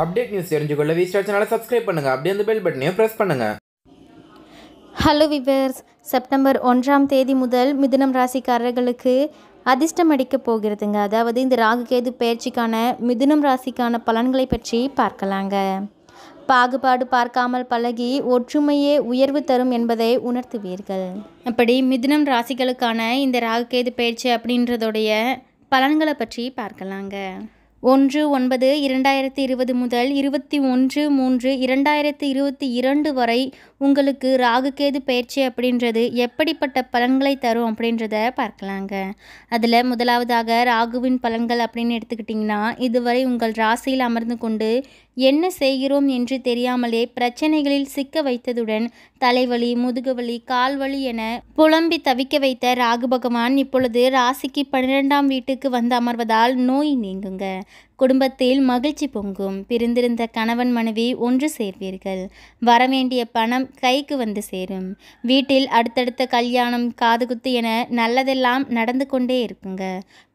update news தெரிஞ்சுக்கொள்ள வி சேனலை சப்ஸ்கிரைப் பண்ணுங்கள் அப்படியே அந்த பெல் பட்டனையும் ப்ரெஸ் பண்ணுங்கள் ஹலோ விவர்ஸ் செப்டம்பர் ஒன்றாம் தேதி முதல் மிதுனம் ராசிக்காரர்களுக்கு அதிர்ஷ்டம் அடிக்க போகிறதுங்க அதாவது இந்த ராகுகேது பயிற்சிக்கான மிதுனம் ராசிக்கான பலன்களை பற்றி பார்க்கலாங்க பாகுபாடு பார்க்காமல் பழகி ஒற்றுமையே உயர்வு தரும் என்பதை உணர்த்துவீர்கள் அப்படி மிதுனம் ராசிகளுக்கான இந்த ராகுகேது பயிற்சி அப்படின்றதுடைய பலன்களை பற்றி பார்க்கலாங்க ஒன்று ஒன்பது இரண்டாயிரத்தி இருபது முதல் இருபத்தி ஒன்று மூன்று இரண்டாயிரத்தி இருபத்தி இரண்டு வரை உங்களுக்கு ராகுகேது பயிற்சி அப்படின்றது எப்படிப்பட்ட பலன்களை தரும் அப்படின்றத பார்க்கலாங்க அதில் முதலாவதாக ராகுவின் பலன்கள் அப்படின்னு எடுத்துக்கிட்டிங்கன்னா இதுவரை உங்கள் ராசியில் அமர்ந்து கொண்டு என்ன செய்கிறோம் என்று தெரியாமலே பிரச்சனைகளில் சிக்க வைத்ததுடன் தலைவலி முதுகுவலி கால்வலி என புலம்பி தவிக்க வைத்த ராகு பகவான் இப்பொழுது ராசிக்கு பன்னிரெண்டாம் வீட்டுக்கு வந்து அமர்வதால் நோய் நீங்குங்க குடும்பத்தில் மகிழ்ச்சி பொங்கும் பிரிந்திருந்த கணவன் மனைவி ஒன்று சேர்வீர்கள் வரவேண்டிய பணம் கைக்கு வந்து சேரும் வீட்டில் அடுத்தடுத்த கல்யாணம் காதுகுத்து என நல்லதெல்லாம் நடந்து கொண்டே இருக்குங்க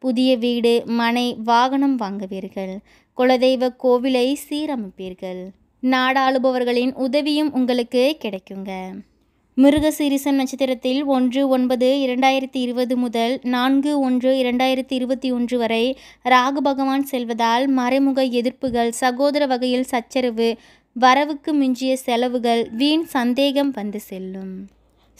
புதிய வீடு மனை வாகனம் வாங்குவீர்கள் குலதெய்வ கோவிலை சீரமைப்பீர்கள் நாடாளுபவர்களின் உதவியும் உங்களுக்கு கிடைக்குங்க மிருகசீரிசம் நட்சத்திரத்தில் ஒன்று ஒன்பது இரண்டாயிரத்தி இருபது முதல் நான்கு ஒன்று இரண்டாயிரத்தி இருபத்தி ஒன்று வரை ராகு பகவான் செல்வதால் மறைமுக எதிர்ப்புகள் சகோதர வகையில் சச்சரவு வரவுக்கு மிஞ்சிய செலவுகள் வீண் சந்தேகம் வந்து செல்லும்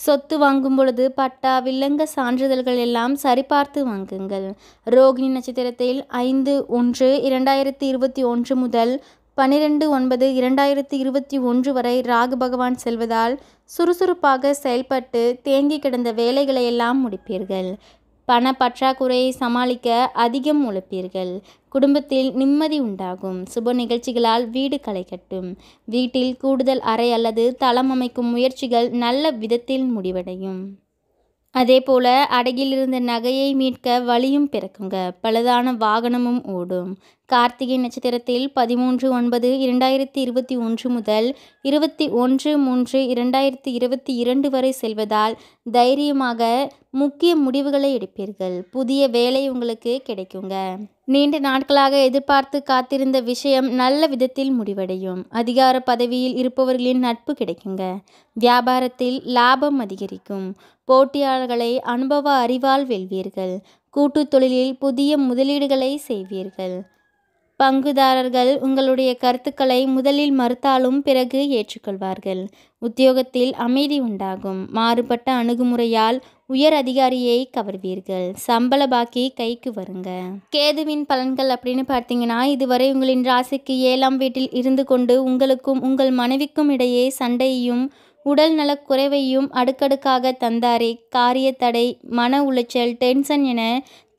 சொத்து வாங்கும் பொழுது பட்டா வில்லங்க சான்றிதழ்கள் எல்லாம் சரிபார்த்து வாங்குங்கள் ரோகிணி நட்சத்திரத்தில் ஐந்து ஒன்று இரண்டாயிரத்தி இருபத்தி ஒன்று முதல் பன்னிரெண்டு ஒன்பது இரண்டாயிரத்தி இருபத்தி ஒன்று வரை ராகு பகவான் செல்வதால் சுறுசுறுப்பாக செயல்பட்டு தேங்கி கிடந்த வேலைகளை எல்லாம் முடிப்பீர்கள் பண பற்றாக்குறையை சமாளிக்க அதிகம் உழைப்பீர்கள் குடும்பத்தில் நிம்மதி உண்டாகும் சுப நிகழ்ச்சிகளால் வீடு களை கட்டும் வீட்டில் கூடுதல் அறை அல்லது தளம் அமைக்கும் முயற்சிகள் நல்ல விதத்தில் முடிவடையும் அதேபோல அடகிலிருந்த நகையை மீட்க வழியும் பிறக்குங்க பழுதான வாகனமும் ஓடும் கார்த்திகை நட்சத்திரத்தில் பதிமூன்று ஒன்பது இரண்டாயிரத்தி இருபத்தி ஒன்று முதல் இருபத்தி ஒன்று மூன்று இரண்டாயிரத்தி இருபத்தி இரண்டு வரை செல்வதால் தைரியமாக முக்கிய முடிவுகளை எடுப்பீர்கள் புதிய வேலை உங்களுக்கு கிடைக்குங்க நீண்ட நாட்களாக எதிர்பார்த்து காத்திருந்த விஷயம் நல்ல விதத்தில் முடிவடையும் அதிகார பதவியில் இருப்பவர்களின் நட்பு கிடைக்குங்க வியாபாரத்தில் லாபம் அதிகரிக்கும் போட்டியாளர்களை அனுபவ அறிவால் வெல்வீர்கள் கூட்டு தொழிலில் புதிய முதலீடுகளை செய்வீர்கள் பங்குதாரர்கள் உங்களுடைய கருத்துக்களை முதலில் மறுத்தாலும் பிறகு ஏற்றுக்கொள்வார்கள் உத்தியோகத்தில் அமைதி உண்டாகும் மாறுபட்ட அணுகுமுறையால் உயர் அதிகாரியை கவர்வீர்கள் சம்பள பாக்கி கைக்கு வருங்க கேதுவின் பலன்கள் அப்படின்னு பார்த்தீங்கன்னா இதுவரை உங்களின் ராசிக்கு ஏழாம் வீட்டில் இருந்து கொண்டு உங்களுக்கும் உங்கள் மனைவிக்கும் இடையே சண்டையையும் உடல் நலக் குறைவையும் அடுக்கடுக்காக தந்தாரே காரிய தடை மன உளைச்சல் டென்ஷன் என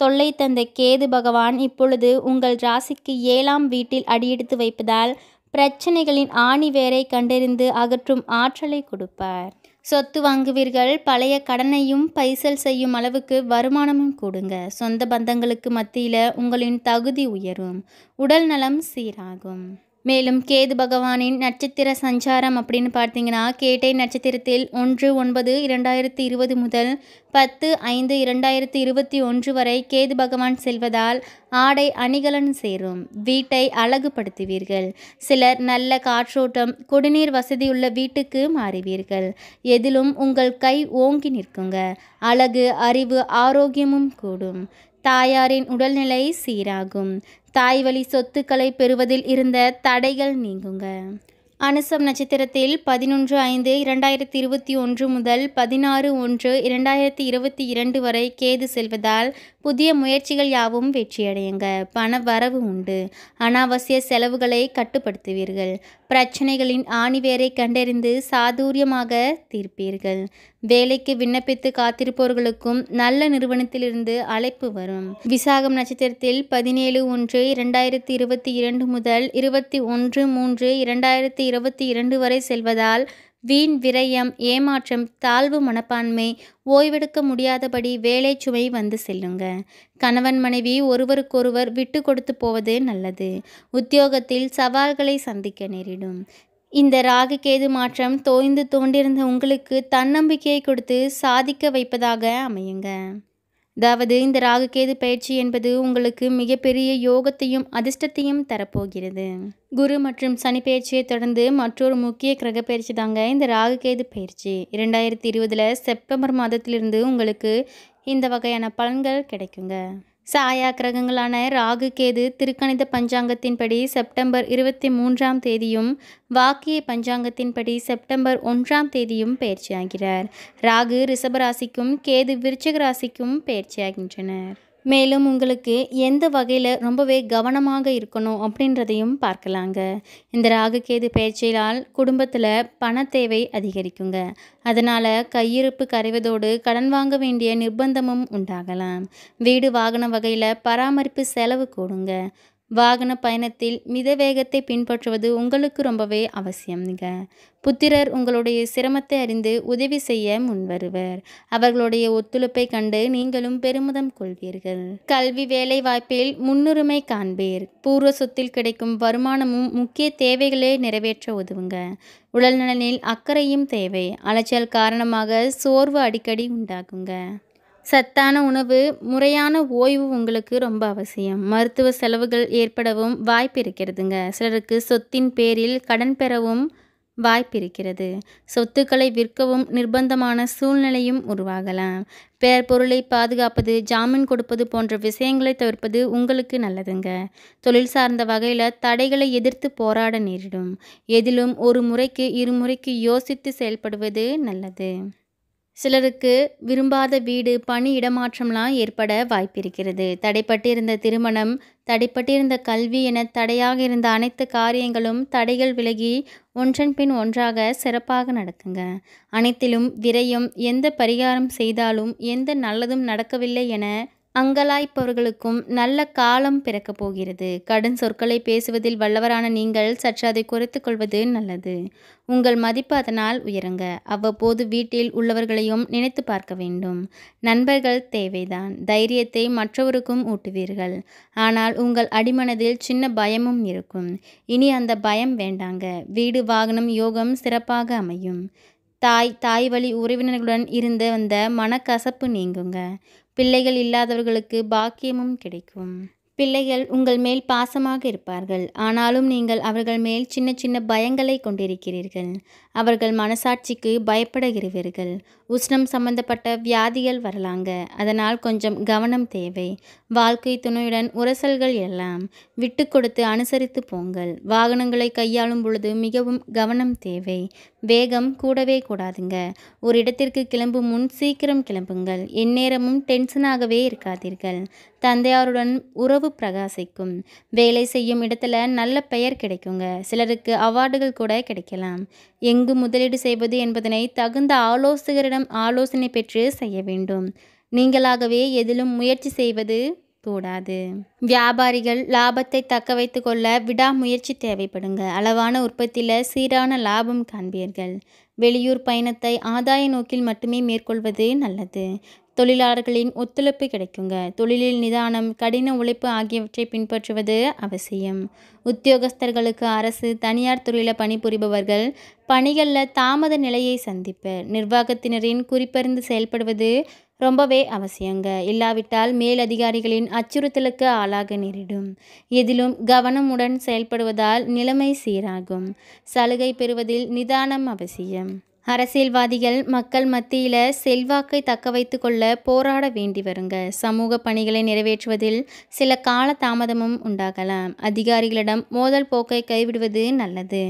தொல்லை தந்த கேது பகவான் இப்பொழுது உங்கள் ராசிக்கு ஏழாம் வீட்டில் அடியெடுத்து வைப்பதால் பிரச்சனைகளின் ஆணி வேரை கண்டறிந்து அகற்றும் ஆற்றலை கொடுப்பார் சொத்து வாங்குவீர்கள் பழைய கடனையும் பைசல் செய்யும் அளவுக்கு வருமானமும் கூடுங்க சொந்த பந்தங்களுக்கு மத்தியில் உங்களின் தகுதி உயரும் உடல் நலம் சீராகும் மேலும் கேது பகவானின் நட்சத்திர சஞ்சாரம் அப்படின்னு பார்த்தீங்கன்னா கேட்டை நட்சத்திரத்தில் ஒன்று ஒன்பது இரண்டாயிரத்தி இருபது முதல் பத்து ஐந்து இரண்டாயிரத்தி இருபத்தி ஒன்று வரை கேது பகவான் செல்வதால் ஆடை அணிகலன் சேரும் வீட்டை அழகுபடுத்துவீர்கள் சிலர் நல்ல காற்றோட்டம் குடிநீர் வசதியுள்ள வீட்டுக்கு மாறுவீர்கள் எதிலும் உங்கள் கை ஓங்கி நிற்குங்க அழகு அறிவு ஆரோக்கியமும் கூடும் தாயாரின் உடல்நிலை சீராகும் தாய் வழி சொத்துக்களை பெறுவதில் இருந்த தடைகள் நீங்குங்க அனுசம் நட்சத்திரத்தில் பதினொன்று ஐந்து இரண்டாயிரத்தி இருபத்தி ஒன்று முதல் பதினாறு ஒன்று இரண்டாயிரத்தி இருபத்தி இரண்டு வரை கேது செல்வதால் புதிய முயற்சிகள் யாவும் வெற்றியடையுங்க பண வரவு உண்டு அனாவசிய செலவுகளை கட்டுப்படுத்துவீர்கள் பிரச்சனைகளின் ஆணிவேரை கண்டறிந்து சாதுரியமாக தீர்ப்பீர்கள் வேலைக்கு விண்ணப்பித்து காத்திருப்பவர்களுக்கும் நல்ல நிறுவனத்திலிருந்து அழைப்பு வரும் விசாகம் நட்சத்திரத்தில் பதினேழு ஒன்று இரண்டாயிரத்தி இருபத்தி இரண்டு முதல் இருபத்தி ஒன்று மூன்று இரண்டாயிரத்தி இருபத்தி இரண்டு வரை செல்வதால் வீண் விரயம் ஏமாற்றம் தாழ்வு மனப்பான்மை ஓய்வெடுக்க முடியாதபடி வேலை சுமை வந்து செல்லுங்க கணவன் மனைவி ஒருவருக்கொருவர் விட்டு கொடுத்து போவது நல்லது உத்தியோகத்தில் சவால்களை சந்திக்க நேரிடும் இந்த ராகு கேது மாற்றம் தோய்ந்து தோண்டிருந்த உங்களுக்கு தன்னம்பிக்கையை கொடுத்து சாதிக்க வைப்பதாக அமையுங்க அதாவது இந்த ராகுகேது பயிற்சி என்பது உங்களுக்கு மிகப்பெரிய யோகத்தையும் அதிர்ஷ்டத்தையும் தரப்போகிறது குரு மற்றும் சனி பயிற்சியை தொடர்ந்து மற்றொரு முக்கிய கிரக பயிற்சி தாங்க இந்த ராகுகேது பயிற்சி இரண்டாயிரத்தி இருபதில் செப்டம்பர் மாதத்திலிருந்து உங்களுக்கு இந்த வகையான பலன்கள் கிடைக்குங்க சாயா கிரகங்களான ராகு கேது திருக்கணித பஞ்சாங்கத்தின்படி செப்டம்பர் இருபத்தி மூன்றாம் தேதியும் வாக்கிய பஞ்சாங்கத்தின்படி செப்டம்பர் ஒன்றாம் தேதியும் பயிற்சியாகிறார் ராகு ரிஷபராசிக்கும் கேது விருச்சக ராசிக்கும் பயிற்சியாகின்றனர் மேலும் உங்களுக்கு எந்த வகையில் ரொம்பவே கவனமாக இருக்கணும் அப்படின்றதையும் பார்க்கலாங்க இந்த ராகுகேது பேச்சையால் குடும்பத்தில் பண தேவை அதிகரிக்குங்க அதனால் கையிருப்பு கரைவதோடு கடன் வாங்க வேண்டிய நிர்பந்தமும் உண்டாகலாம் வீடு வாகன வகையில் பராமரிப்பு செலவு கூடுங்க வாகன பயணத்தில் மித வேகத்தை பின்பற்றுவது உங்களுக்கு ரொம்பவே அவசியம்ங்க புத்திரர் உங்களுடைய சிரமத்தை அறிந்து உதவி செய்ய முன்வருவர் அவர்களுடைய ஒத்துழைப்பை கண்டு நீங்களும் பெருமிதம் கொள்வீர்கள் கல்வி வேலை வாய்ப்பில் முன்னுரிமை காண்பீர் பூர்வ சொத்தில் கிடைக்கும் வருமானமும் முக்கிய தேவைகளை நிறைவேற்ற உதவுங்க உடல்நலனில் அக்கறையும் தேவை அலைச்சல் காரணமாக சோர்வு அடிக்கடி உண்டாகுங்க சத்தான உணவு முறையான ஓய்வு உங்களுக்கு ரொம்ப அவசியம் மருத்துவ செலவுகள் ஏற்படவும் வாய்ப்பு இருக்கிறதுங்க சிலருக்கு சொத்தின் பேரில் கடன் பெறவும் வாய்ப்பு இருக்கிறது சொத்துக்களை விற்கவும் நிர்பந்தமான சூழ்நிலையும் உருவாகலாம் பேர் பொருளை பாதுகாப்பது ஜாமீன் கொடுப்பது போன்ற விஷயங்களை தவிர்ப்பது உங்களுக்கு நல்லதுங்க தொழில் சார்ந்த வகையில் தடைகளை எதிர்த்து போராட நேரிடும் எதிலும் ஒரு முறைக்கு இருமுறைக்கு யோசித்து செயல்படுவது நல்லது சிலருக்கு விரும்பாத வீடு பணி இடமாற்றம்லாம் ஏற்பட வாய்ப்பிருக்கிறது தடைப்பட்டிருந்த திருமணம் தடைப்பட்டிருந்த கல்வி என தடையாக இருந்த அனைத்து காரியங்களும் தடைகள் விலகி ஒன்றன் பின் ஒன்றாக சிறப்பாக நடக்குங்க அனைத்திலும் விரையும் எந்த பரிகாரம் செய்தாலும் எந்த நல்லதும் நடக்கவில்லை என அங்கலாய்ப்பவர்களுக்கும் நல்ல காலம் பிறக்கப் போகிறது கடன் சொற்களை பேசுவதில் வல்லவரான நீங்கள் சற்று அதை குறைத்து கொள்வது நல்லது உங்கள் மதிப்பு அதனால் உயருங்க அவ்வப்போது வீட்டில் உள்ளவர்களையும் நினைத்து பார்க்க வேண்டும் நண்பர்கள் தேவைதான் தைரியத்தை மற்றவருக்கும் ஊட்டுவீர்கள் ஆனால் உங்கள் அடிமனதில் சின்ன பயமும் இருக்கும் இனி அந்த பயம் வேண்டாங்க வீடு வாகனம் யோகம் சிறப்பாக அமையும் தாய் தாய் வழி உறவினர்களுடன் இருந்து வந்த மனக்கசப்பு நீங்குங்க பிள்ளைகள் இல்லாதவர்களுக்கு பாக்கியமும் கிடைக்கும் பிள்ளைகள் உங்கள் மேல் பாசமாக இருப்பார்கள் ஆனாலும் நீங்கள் அவர்கள் மேல் சின்ன சின்ன பயங்களை கொண்டிருக்கிறீர்கள் அவர்கள் மனசாட்சிக்கு பயப்படுகிறீர்கள் உஷ்ணம் சம்பந்தப்பட்ட வியாதிகள் வரலாங்க அதனால் கொஞ்சம் கவனம் தேவை வாழ்க்கை துணையுடன் உரசல்கள் எல்லாம் விட்டு கொடுத்து அனுசரித்து போங்கள் வாகனங்களை கையாளும் பொழுது மிகவும் கவனம் தேவை வேகம் கூடவே கூடாதுங்க ஒரு இடத்திற்கு கிளம்பும் முன் சீக்கிரம் கிளம்புங்கள் எந்நேரமும் டென்ஷனாகவே இருக்காதீர்கள் தந்தையாருடன் உறவு பிரகாசிக்கும் வேலை செய்யும் இடத்துல நல்ல பெயர் கிடைக்குங்க சிலருக்கு அவார்டுகள் கூட கிடைக்கலாம் எங்கு முதலீடு செய்வது என்பதனை தகுந்த ஆலோசகரிடம் ஆலோசனை பெற்று செய்ய வேண்டும் நீங்களாகவே எதிலும் முயற்சி செய்வது கூடாது வியாபாரிகள் லாபத்தை தக்க வைத்து கொள்ள விடாமுயற்சி தேவைப்படுங்க அளவான உற்பத்தியில் சீரான லாபம் காண்பீர்கள் வெளியூர் பயணத்தை ஆதாய நோக்கில் மட்டுமே மேற்கொள்வது நல்லது தொழிலாளர்களின் ஒத்துழைப்பு கிடைக்குங்க தொழிலில் நிதானம் கடின உழைப்பு ஆகியவற்றை பின்பற்றுவது அவசியம் உத்தியோகஸ்தர்களுக்கு அரசு தனியார் துறையில் பணிபுரிபவர்கள் பணிகளில் தாமத நிலையை சந்திப்பர் நிர்வாகத்தினரின் குறிப்பறிந்து செயல்படுவது ரொம்பவே அவசியங்க இல்லாவிட்டால் மேலதிகாரிகளின் அச்சுறுத்தலுக்கு ஆளாக நேரிடும் எதிலும் கவனமுடன் செயல்படுவதால் நிலைமை சீராகும் சலுகை பெறுவதில் நிதானம் அவசியம் அரசியல்வாதிகள் மக்கள் மத்தியில் செல்வாக்கை தக்க வைத்து கொள்ள போராட வேண்டி வருங்க சமூக பணிகளை நிறைவேற்றுவதில் சில கால தாமதமும் உண்டாகலாம் அதிகாரிகளிடம் மோதல் போக்கை கைவிடுவது நல்லது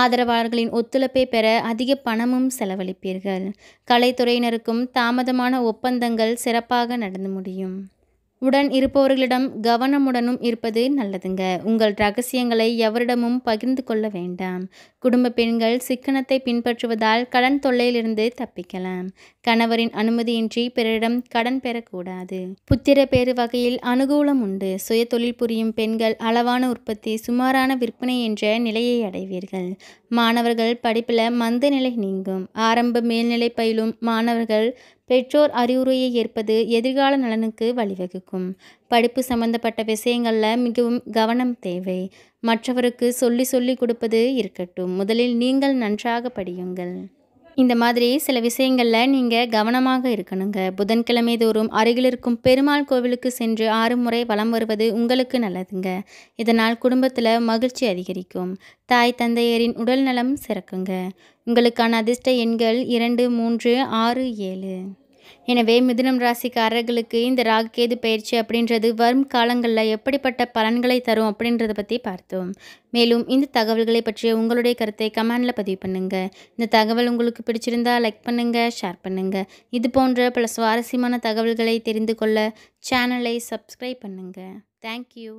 ஆதரவாளர்களின் ஒத்துழைப்பை பெற அதிக பணமும் செலவழிப்பீர்கள் கலைத்துறையினருக்கும் தாமதமான ஒப்பந்தங்கள் சிறப்பாக நடந்து முடியும் உடன் இருப்பவர்களிடம் கவனமுடனும் இருப்பது நல்லதுங்க உங்கள் ரகசியங்களை எவரிடமும் பகிர்ந்து கொள்ள வேண்டாம் குடும்ப பெண்கள் சிக்கனத்தை பின்பற்றுவதால் கடன் தொல்லையிலிருந்து தப்பிக்கலாம் கணவரின் அனுமதியின்றி பிறரிடம் கடன் பெறக்கூடாது புத்திர பேறு வகையில் அனுகூலம் உண்டு சுய தொழில் புரியும் பெண்கள் அளவான உற்பத்தி சுமாரான விற்பனை என்ற நிலையை அடைவீர்கள் மாணவர்கள் படிப்பில் மந்த நிலை நீங்கும் ஆரம்ப மேல்நிலை பயிலும் மாணவர்கள் பெற்றோர் அறிவுரையை ஏற்பது எதிர்கால நலனுக்கு வழிவகுக்கும் படிப்பு சம்பந்தப்பட்ட விஷயங்களில் மிகவும் கவனம் தேவை மற்றவருக்கு சொல்லி சொல்லி கொடுப்பது இருக்கட்டும் முதலில் நீங்கள் நன்றாக படியுங்கள் இந்த மாதிரி சில விஷயங்களில் நீங்கள் கவனமாக இருக்கணுங்க புதன்கிழமை தோறும் அருகில் இருக்கும் பெருமாள் கோவிலுக்கு சென்று ஆறு முறை வலம் வருவது உங்களுக்கு நல்லதுங்க இதனால் குடும்பத்தில் மகிழ்ச்சி அதிகரிக்கும் தாய் தந்தையரின் உடல் நலம் சிறக்குங்க உங்களுக்கான அதிர்ஷ்ட எண்கள் இரண்டு மூன்று ஆறு ஏழு எனவே மிதுனம் ராசிக்காரர்களுக்கு இந்த ராகு கேது பயிற்சி அப்படின்றது வரும் காலங்களில் எப்படிப்பட்ட பலன்களை தரும் அப்படின்றத பற்றி பார்த்தோம் மேலும் இந்த தகவல்களை பற்றிய உங்களுடைய கருத்தை கமெண்டில் பதிவு பண்ணுங்கள் இந்த தகவல் உங்களுக்கு பிடிச்சிருந்தா லைக் பண்ணுங்கள் ஷேர் பண்ணுங்கள் இது போன்ற பல சுவாரஸ்யமான தகவல்களை தெரிந்து கொள்ள சேனலை சப்ஸ்கிரைப் பண்ணுங்கள் தேங்க்யூ